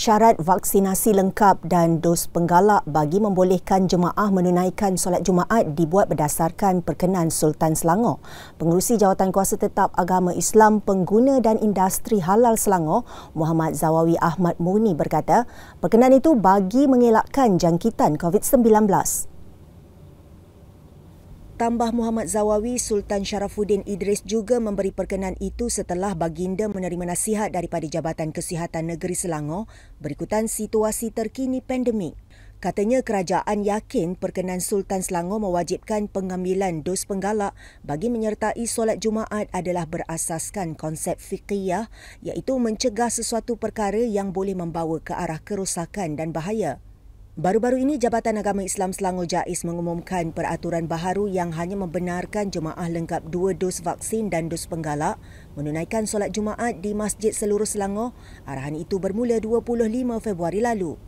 syarat vaksinasi lengkap dan dos penggalak bagi membolehkan jemaah menunaikan solat Jumaat dibuat berdasarkan perkenan Sultan Selangor. Pengurusi Jawatan Kuasa Tetap Agama Islam Pengguna dan Industri Halal Selangor, Muhammad Zawawi Ahmad Muni berkata, perkenan itu bagi mengelakkan jangkitan COVID-19. Tambah Muhammad Zawawi, Sultan Sharafuddin Idris juga memberi perkenan itu setelah baginda menerima nasihat daripada Jabatan Kesihatan Negeri Selangor berikutan situasi terkini pandemik. Katanya kerajaan yakin perkenan Sultan Selangor mewajibkan pengambilan dos penggalak bagi menyertai solat Jumaat adalah berasaskan konsep fiqiyah iaitu mencegah sesuatu perkara yang boleh membawa ke arah kerosakan dan bahaya. Baru-baru ini Jabatan Agama Islam Selangor JAIS mengumumkan peraturan baharu yang hanya membenarkan jemaah lengkap dua dos vaksin dan dos penggalak menunaikan solat Jumaat di Masjid Seluruh Selangor. Arahan itu bermula 25 Februari lalu.